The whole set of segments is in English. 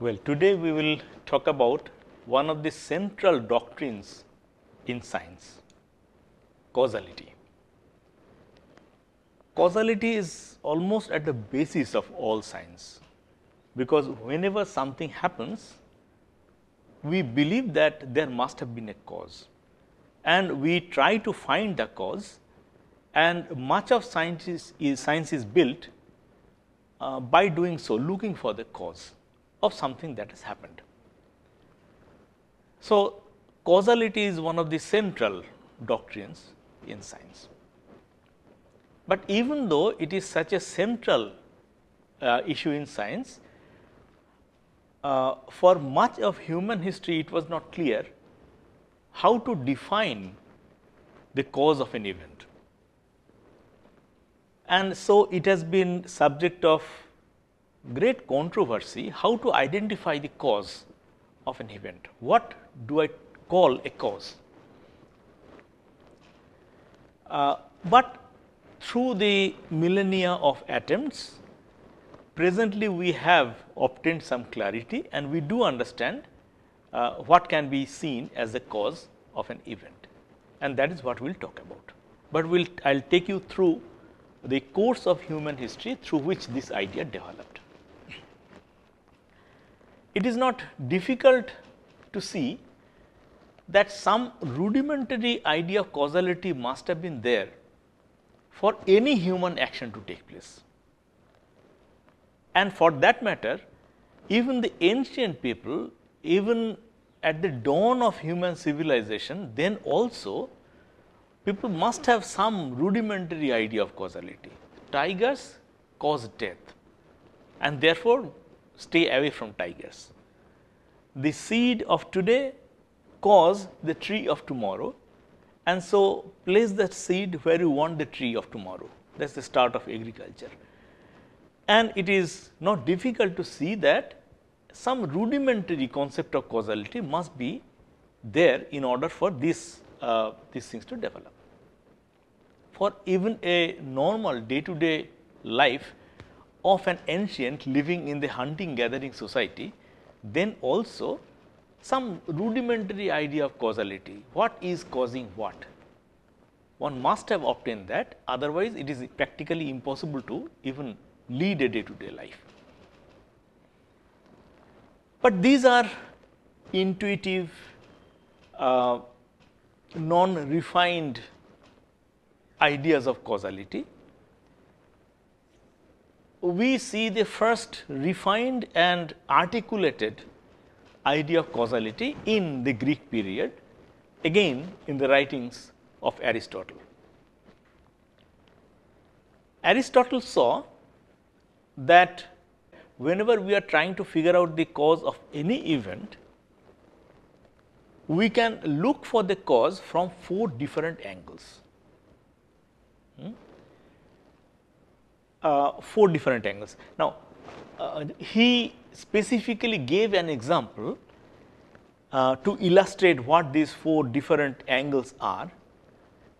Well, today we will talk about one of the central doctrines in science, causality. Causality is almost at the basis of all science, because whenever something happens, we believe that there must have been a cause and we try to find the cause and much of science is, science is built uh, by doing so, looking for the cause of something that has happened. So, causality is one of the central doctrines in science. But even though it is such a central uh, issue in science, uh, for much of human history it was not clear how to define the cause of an event. And so, it has been subject of great controversy how to identify the cause of an event. What do I call a cause? Uh, but through the millennia of attempts, presently we have obtained some clarity and we do understand uh, what can be seen as the cause of an event and that is what we will talk about. But we'll, I will take you through the course of human history through which this idea developed it is not difficult to see that some rudimentary idea of causality must have been there for any human action to take place. And for that matter, even the ancient people, even at the dawn of human civilization, then also people must have some rudimentary idea of causality. Tigers cause death and therefore stay away from tigers. The seed of today cause the tree of tomorrow and so place that seed where you want the tree of tomorrow that is the start of agriculture. And it is not difficult to see that some rudimentary concept of causality must be there in order for this, uh, these things to develop. For even a normal day to day life of an ancient living in the hunting gathering society, then also some rudimentary idea of causality, what is causing what. One must have obtained that, otherwise it is practically impossible to even lead a day to day life. But these are intuitive, uh, non refined ideas of causality we see the first refined and articulated idea of causality in the Greek period, again in the writings of Aristotle. Aristotle saw that whenever we are trying to figure out the cause of any event, we can look for the cause from four different angles. Uh, four different angles. Now, uh, he specifically gave an example uh, to illustrate what these four different angles are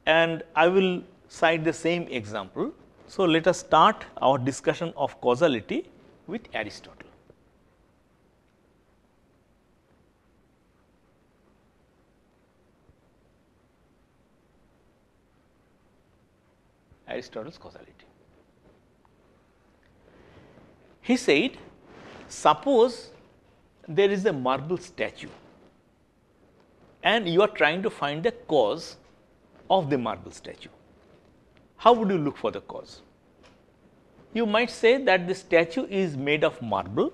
and I will cite the same example. So, let us start our discussion of causality with Aristotle. Aristotle's causality. He said, suppose there is a marble statue and you are trying to find the cause of the marble statue. How would you look for the cause? You might say that the statue is made of marble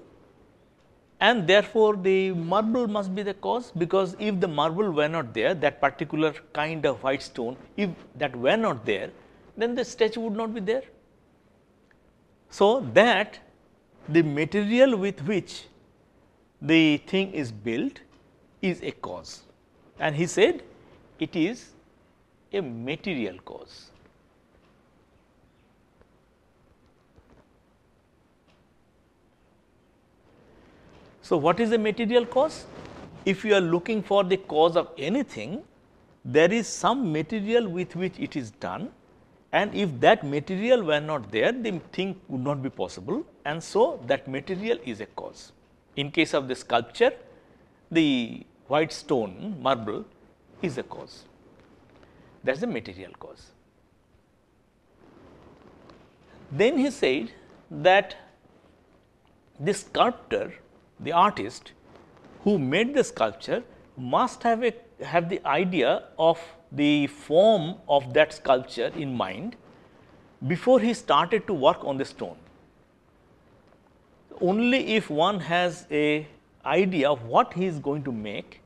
and therefore the marble must be the cause because if the marble were not there that particular kind of white stone if that were not there then the statue would not be there. So that the material with which the thing is built is a cause and he said it is a material cause. So, what is a material cause? If you are looking for the cause of anything, there is some material with which it is done and if that material were not there the thing would not be possible and so that material is a cause. In case of the sculpture the white stone marble is a cause that is the material cause. Then he said that the sculptor the artist who made the sculpture must have a have the idea of the form of that sculpture in mind before he started to work on the stone. Only if one has a idea of what he is going to make,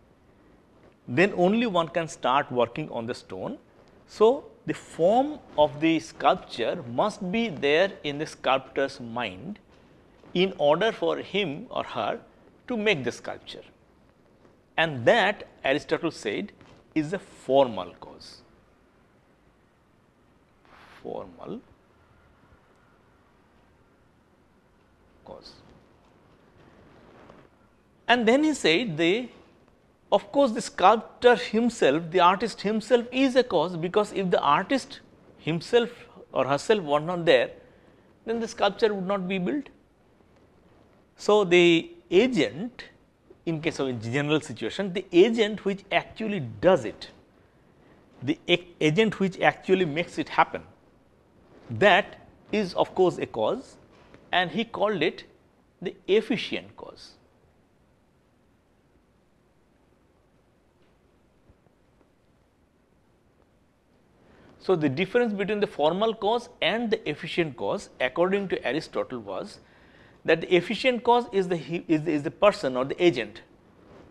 then only one can start working on the stone. So, the form of the sculpture must be there in the sculptor's mind in order for him or her to make the sculpture. And that Aristotle said is a formal cause. Formal cause. And then he said the of course, the sculptor himself, the artist himself is a cause because if the artist himself or herself were not there, then the sculpture would not be built. So, the agent in case of general situation the agent which actually does it, the agent which actually makes it happen that is of course a cause and he called it the efficient cause. So, the difference between the formal cause and the efficient cause according to Aristotle was that the efficient cause is the, is the, is the person or the agent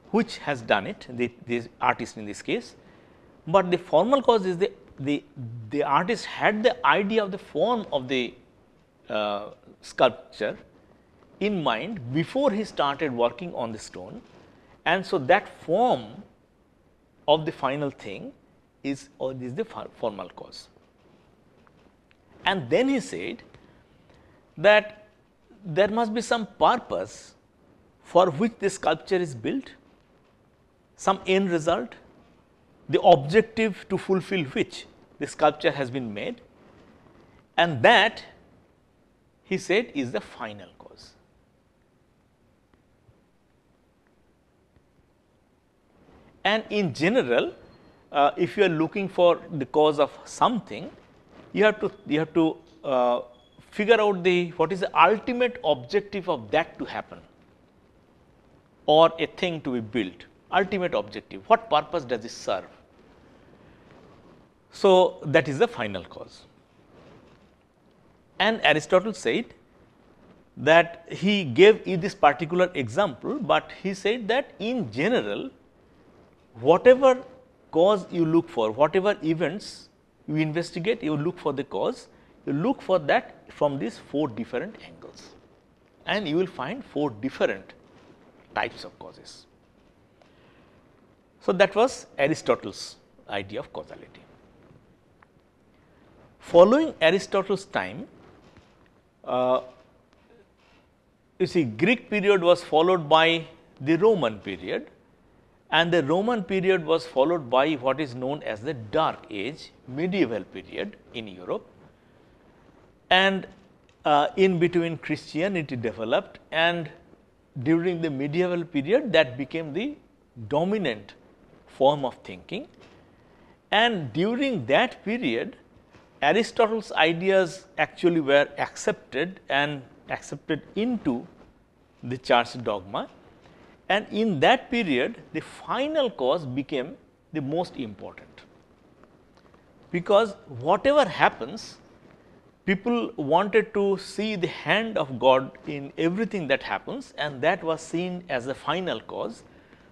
which has done it, the, the artist in this case, but the formal cause is the, the, the artist had the idea of the form of the uh, sculpture in mind before he started working on the stone and so that form of the final thing is or is the formal cause. And then he said that there must be some purpose for which this sculpture is built, some end result, the objective to fulfill which the sculpture has been made and that he said is the final cause. And in general, uh, if you are looking for the cause of something, you have to, you have to uh, figure out the what is the ultimate objective of that to happen or a thing to be built ultimate objective what purpose does it serve. So, that is the final cause and Aristotle said that he gave you this particular example, but he said that in general whatever cause you look for, whatever events you investigate, you look for the cause, you look for that from these 4 different angles and you will find 4 different types of causes. So, that was Aristotle's idea of causality. Following Aristotle's time, uh, you see Greek period was followed by the Roman period and the Roman period was followed by what is known as the dark age medieval period in Europe and uh, in between Christianity developed and during the medieval period that became the dominant form of thinking and during that period Aristotle's ideas actually were accepted and accepted into the church dogma and in that period the final cause became the most important because whatever happens people wanted to see the hand of God in everything that happens and that was seen as the final cause.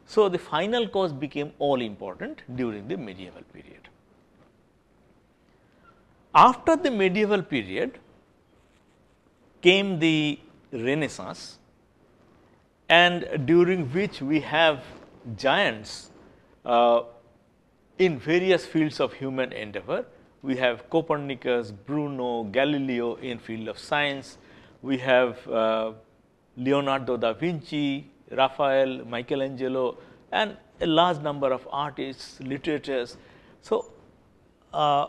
So, the final cause became all important during the medieval period. After the medieval period came the renaissance and during which we have giants uh, in various fields of human endeavor we have Copernicus, Bruno, Galileo in field of science, we have uh, Leonardo da Vinci, Raphael, Michelangelo and a large number of artists, literatures. So, uh,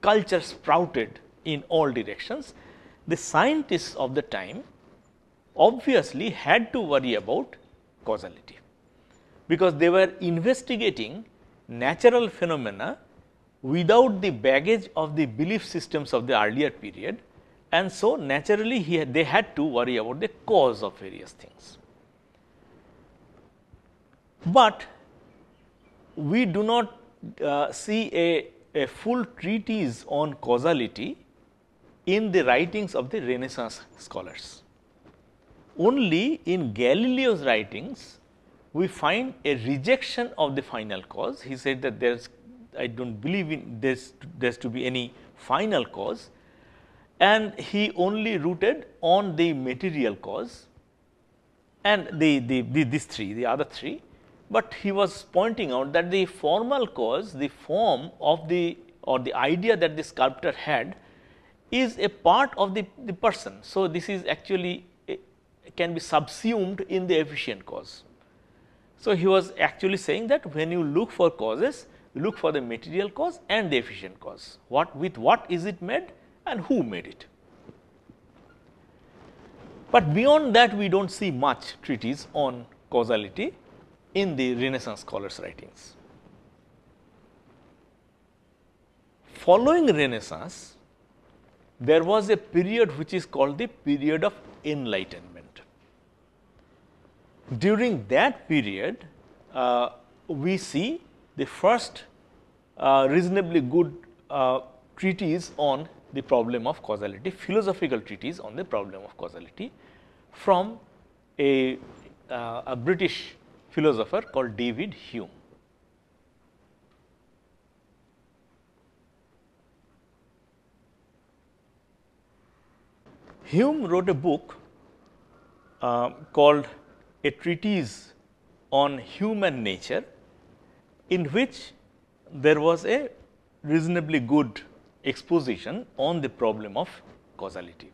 culture sprouted in all directions. The scientists of the time obviously had to worry about causality because they were investigating natural phenomena without the baggage of the belief systems of the earlier period and so naturally had, they had to worry about the cause of various things. But we do not uh, see a, a full treatise on causality in the writings of the renaissance scholars. Only in Galileo's writings we find a rejection of the final cause. He said that there is I do not believe in this there is to be any final cause and he only rooted on the material cause and the, the, the these three the other three but he was pointing out that the formal cause the form of the or the idea that the sculptor had is a part of the, the person. So, this is actually a, eh, can be subsumed in the efficient cause. So, he was actually saying that when you look for causes look for the material cause and the efficient cause. What with what is it made and who made it. But beyond that we do not see much treatise on causality in the renaissance scholars writings. Following renaissance there was a period which is called the period of enlightenment. During that period uh, we see the first uh, reasonably good uh, treatise on the problem of causality, philosophical treatise on the problem of causality from a, uh, a, British philosopher called David Hume. Hume wrote a book uh, called A Treatise on Human Nature in which there was a reasonably good exposition on the problem of causality.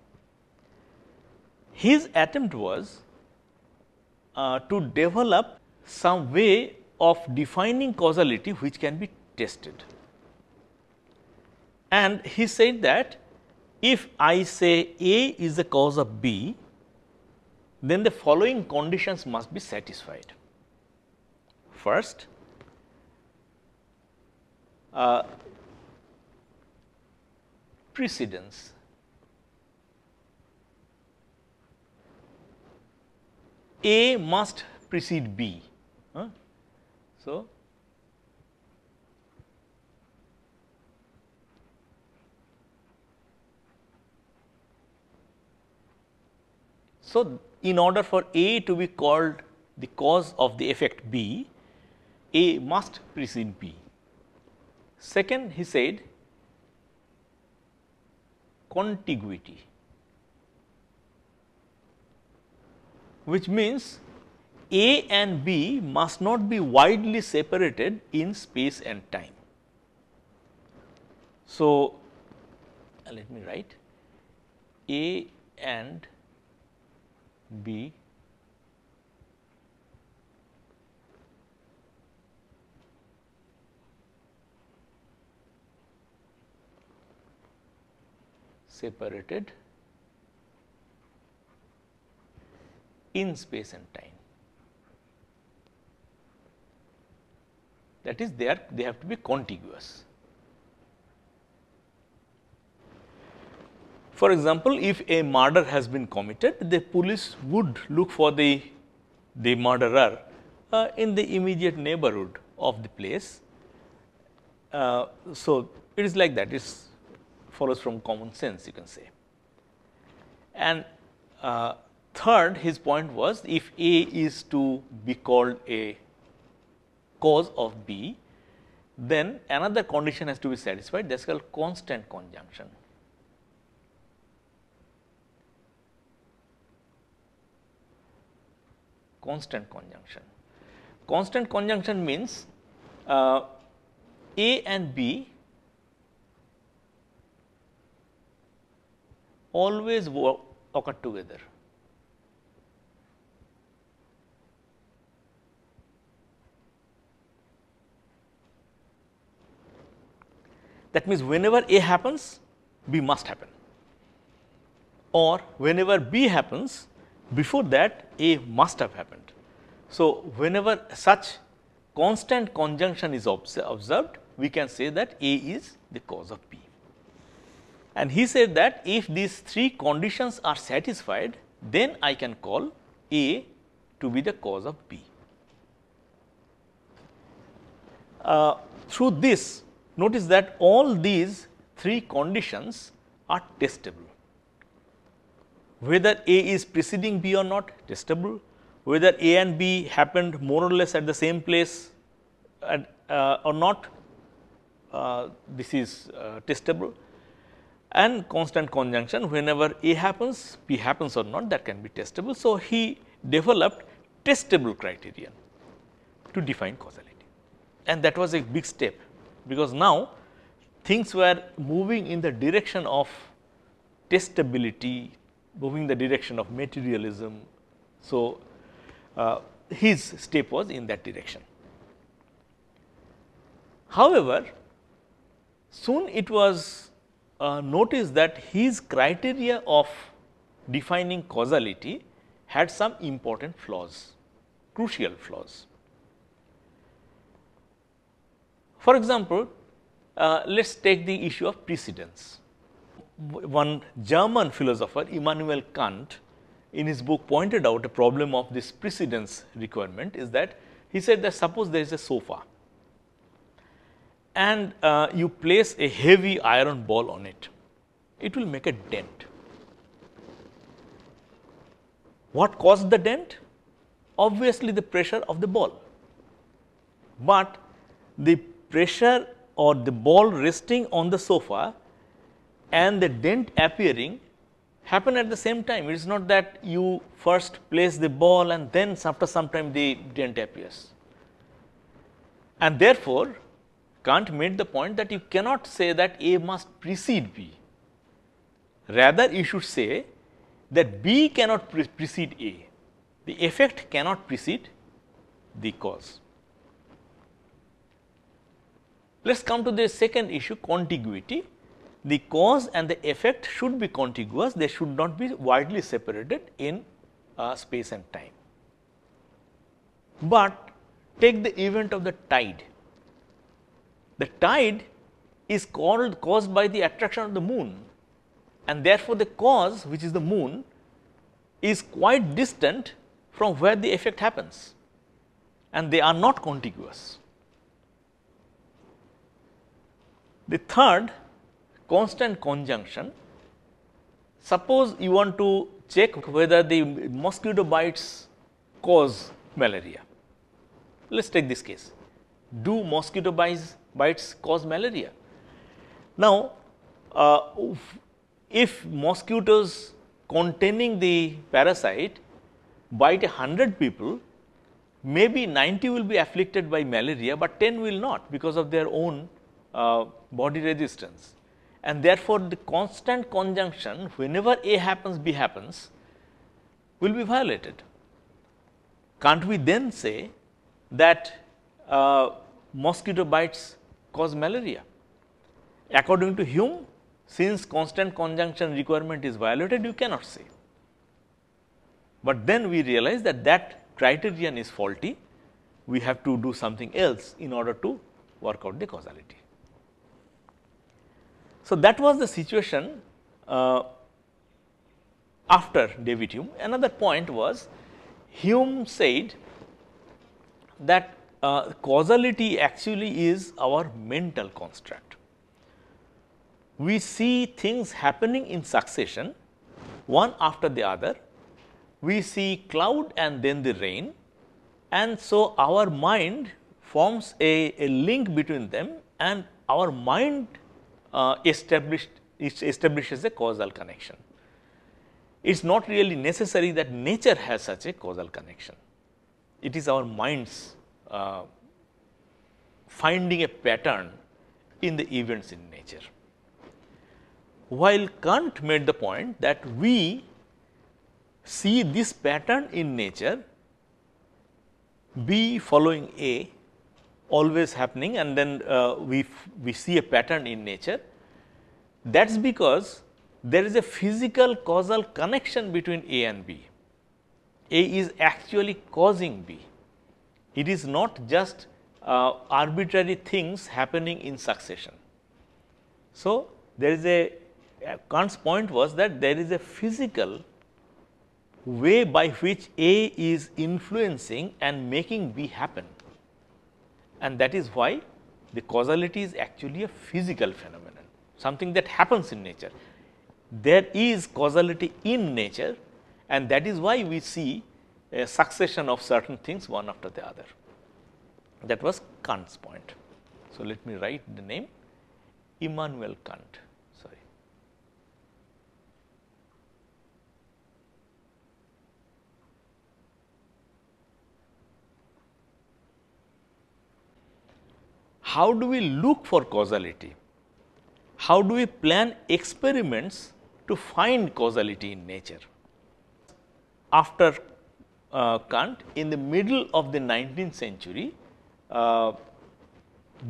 His attempt was uh, to develop some way of defining causality which can be tested. And he said that if I say A is the cause of B, then the following conditions must be satisfied. First, uh, precedence. A must precede B. Huh? So, so in order for A to be called the cause of the effect B, A must precede B. Second he said contiguity which means A and B must not be widely separated in space and time. So, let me write A and B separated in space and time. That is they are they have to be contiguous. For example, if a murder has been committed, the police would look for the, the murderer uh, in the immediate neighborhood of the place. Uh, so, it is like that, it is follows from common sense you can say. And uh, third his point was if A is to be called a cause of B, then another condition has to be satisfied that is called constant conjunction. Constant conjunction. Constant conjunction means uh, A and B always occur together. That means, whenever A happens, B must happen or whenever B happens, before that A must have happened. So, whenever such constant conjunction is observed, we can say that A is the cause of B. And he said that if these three conditions are satisfied, then I can call A to be the cause of B. Uh, through this, notice that all these three conditions are testable. Whether A is preceding B or not, testable. Whether A and B happened more or less at the same place at, uh, or not, uh, this is uh, testable and constant conjunction whenever A happens, P happens or not that can be testable. So, he developed testable criterion to define causality and that was a big step because now things were moving in the direction of testability, moving the direction of materialism. So, uh, his step was in that direction. However, soon it was uh, notice that his criteria of defining causality had some important flaws, crucial flaws. For example, uh, let us take the issue of precedence. One German philosopher Immanuel Kant in his book pointed out a problem of this precedence requirement is that he said that suppose there is a sofa and uh, you place a heavy iron ball on it, it will make a dent. What caused the dent? Obviously, the pressure of the ball, but the pressure or the ball resting on the sofa and the dent appearing happen at the same time. It is not that you first place the ball and then after some time the dent appears. And therefore, Kant made the point that you cannot say that A must precede B. Rather, you should say that B cannot pre precede A. The effect cannot precede the cause. Let us come to the second issue contiguity. The cause and the effect should be contiguous, they should not be widely separated in uh, space and time. But take the event of the tide. The tide is called caused by the attraction of the moon and therefore, the cause which is the moon is quite distant from where the effect happens and they are not contiguous. The third constant conjunction, suppose you want to check whether the mosquito bites cause malaria. Let us take this case, do mosquito bites bites cause malaria. Now, uh, if mosquitoes containing the parasite bite 100 people, maybe 90 will be afflicted by malaria, but 10 will not because of their own uh, body resistance. And therefore, the constant conjunction whenever A happens, B happens will be violated. Can't we then say that uh, mosquito bites cause malaria. According to Hume, since constant conjunction requirement is violated, you cannot say. But then we realize that that criterion is faulty, we have to do something else in order to work out the causality. So, that was the situation uh, after David Hume. Another point was Hume said that uh, causality actually is our mental construct. We see things happening in succession one after the other. We see cloud and then the rain and so our mind forms a, a link between them and our mind uh, established, establishes a causal connection. It is not really necessary that nature has such a causal connection. It is our mind's uh, finding a pattern in the events in nature. While Kant made the point that we see this pattern in nature B following A always happening and then uh, we, we see a pattern in nature. That is because there is a physical causal connection between A and B. A is actually causing B. It is not just uh, arbitrary things happening in succession. So, there is a uh, Kant's point was that there is a physical way by which A is influencing and making B happen and that is why the causality is actually a physical phenomenon, something that happens in nature. There is causality in nature and that is why we see a succession of certain things one after the other. That was Kant's point. So, let me write the name Immanuel Kant. Sorry. How do we look for causality? How do we plan experiments to find causality in nature? After uh, Kant in the middle of the 19th century, uh,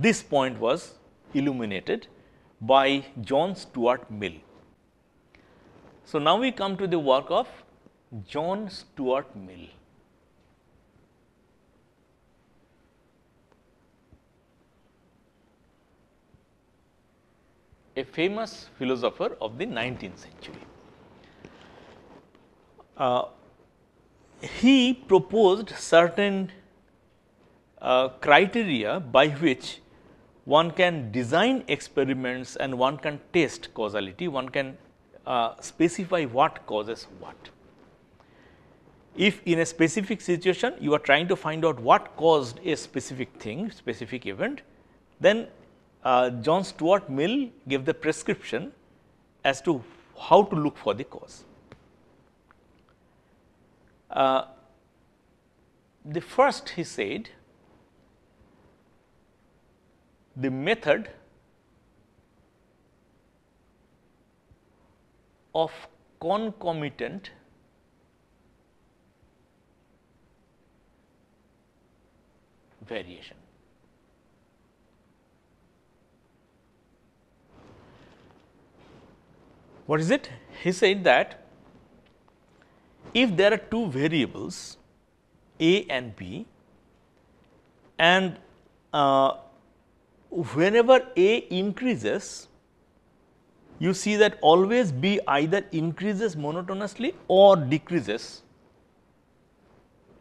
this point was illuminated by John Stuart Mill. So, now we come to the work of John Stuart Mill. a famous philosopher of the 19th century. Uh, he proposed certain uh, criteria by which one can design experiments and one can test causality, one can uh, specify what causes what. If in a specific situation you are trying to find out what caused a specific thing, specific event, then uh, John Stuart Mill gave the prescription as to how to look for the cause. Uh, the first he said the method of concomitant variation. What is it? He said that if there are two variables A and B and uh, whenever A increases you see that always B either increases monotonously or decreases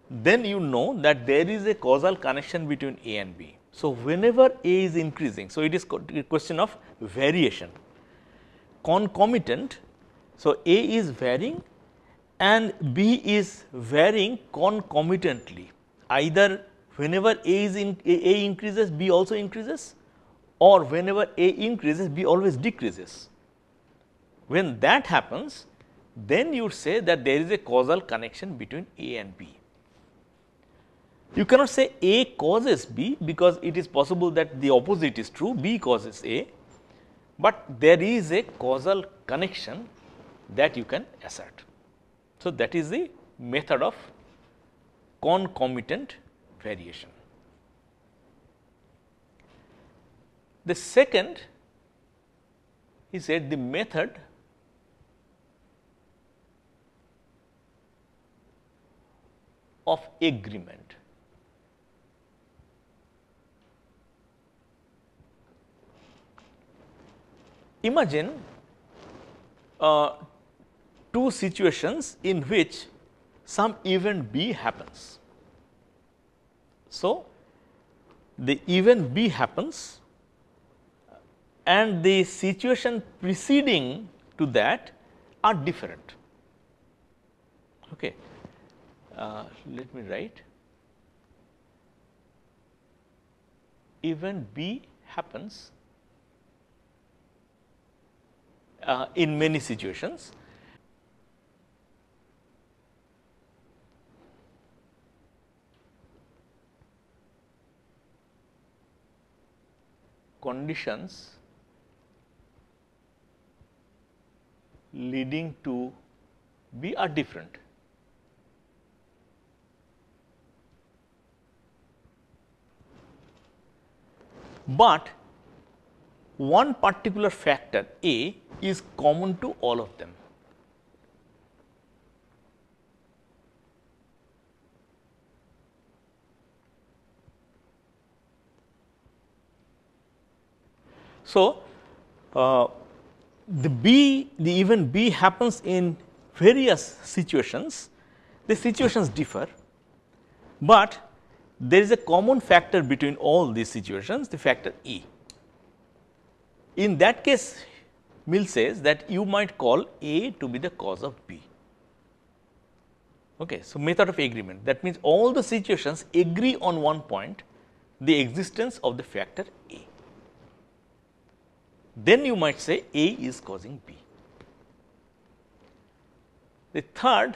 then you know that there is a causal connection between A and B. So, whenever A is increasing, so it is a question of variation concomitant. So, A is varying and B is varying concomitantly either whenever A is in A, A increases B also increases or whenever A increases B always decreases. When that happens then you would say that there is a causal connection between A and B. You cannot say A causes B because it is possible that the opposite is true B causes A, but there is a causal connection that you can assert. So, that is the method of concomitant variation. The second is that the method of agreement. Imagine uh, two situations in which some event B happens. So, the event B happens and the situation preceding to that are different. Okay. Uh, let me write event B happens uh, in many situations conditions leading to B are different. But one particular factor A is common to all of them. So, uh, the B the event B happens in various situations the situations differ, but there is a common factor between all these situations the factor E. In that case Mill says that you might call A to be the cause of B. Okay, so method of agreement that means all the situations agree on one point the existence of the factor A then you might say A is causing B. The third,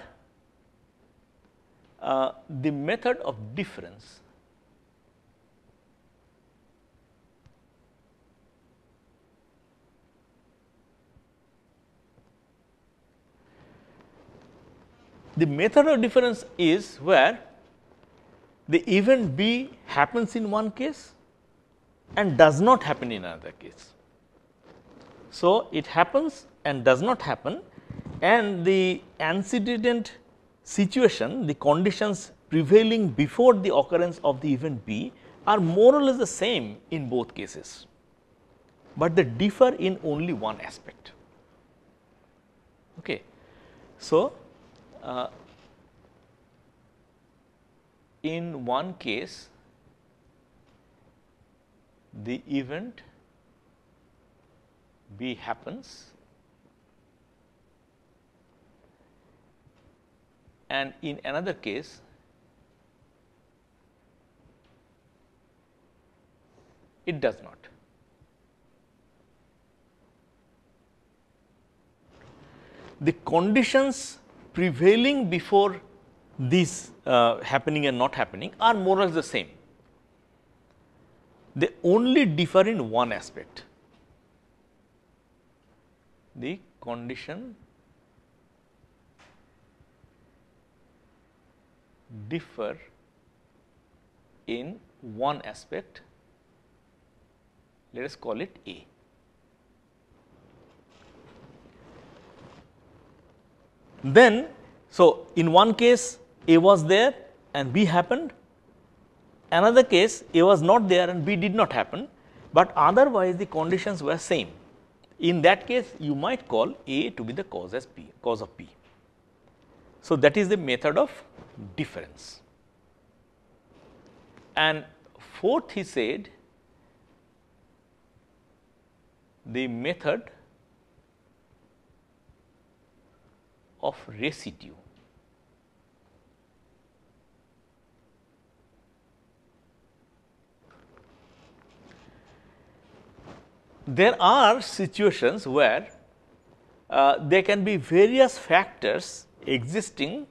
uh, the method of difference The method of difference is where the event B happens in one case and does not happen in another case. So, it happens and does not happen and the antecedent situation the conditions prevailing before the occurrence of the event B are more or less the same in both cases, but they differ in only one aspect. Okay. So, uh, in one case the event B happens and in another case it does not. The conditions prevailing before this uh, happening and not happening are more or less the same. They only differ in one aspect the condition differ in one aspect let us call it A. Then so in one case A was there and B happened another case A was not there and B did not happen but otherwise the conditions were same in that case, you might call A to be the cause as P, cause of P. So, that is the method of difference. And fourth, he said the method of residue. there are situations where uh, there can be various factors existing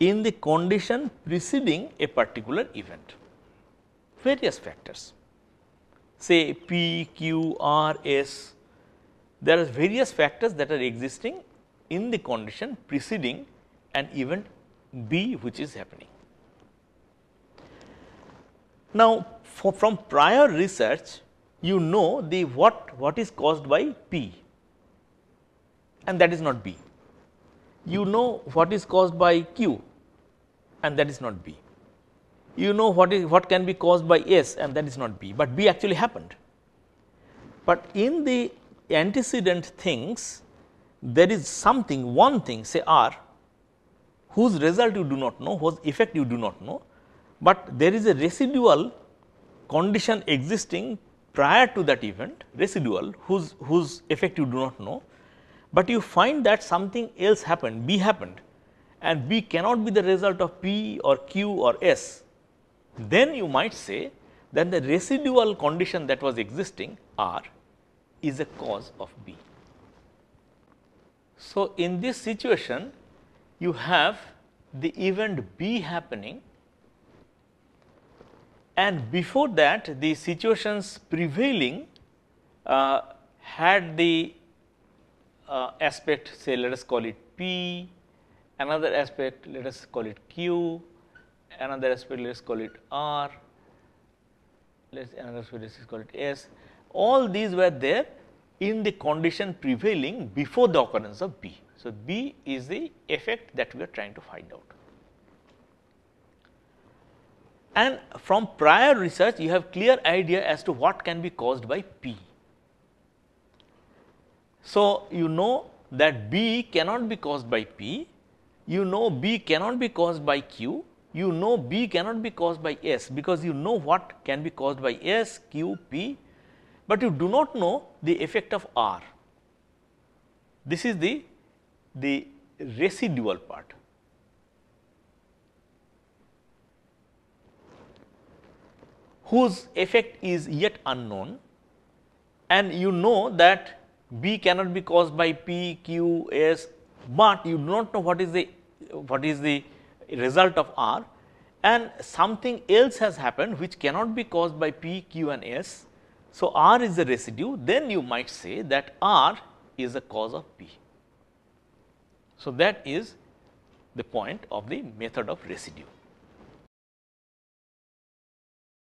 in the condition preceding a particular event, various factors say P, Q, R, S. There are various factors that are existing in the condition preceding an event B which is happening. Now, for, from prior research you know the what what is caused by P and that is not B. You know what is caused by Q and that is not B. You know what is what can be caused by S and that is not B, but B actually happened. But in the antecedent things there is something one thing say R whose result you do not know, whose effect you do not know, but there is a residual condition existing prior to that event residual whose, whose effect you do not know, but you find that something else happened B happened and B cannot be the result of P or Q or S, then you might say that the residual condition that was existing R is a cause of B. So, in this situation you have the event B happening and before that the situations prevailing uh, had the uh, aspect say let us call it P, another aspect let us call it Q, another aspect let us call it R, let us another aspect let us call it S. All these were there in the condition prevailing before the occurrence of B. So, B is the effect that we are trying to find out and from prior research you have clear idea as to what can be caused by P. So, you know that B cannot be caused by P, you know B cannot be caused by Q, you know B cannot be caused by S because you know what can be caused by S, Q, P, but you do not know the effect of R. This is the, the residual part. whose effect is yet unknown and you know that B cannot be caused by P, Q, S, but you do not know what is the what is the result of R and something else has happened which cannot be caused by P, Q and S. So, R is the residue then you might say that R is the cause of P. So, that is the point of the method of residue.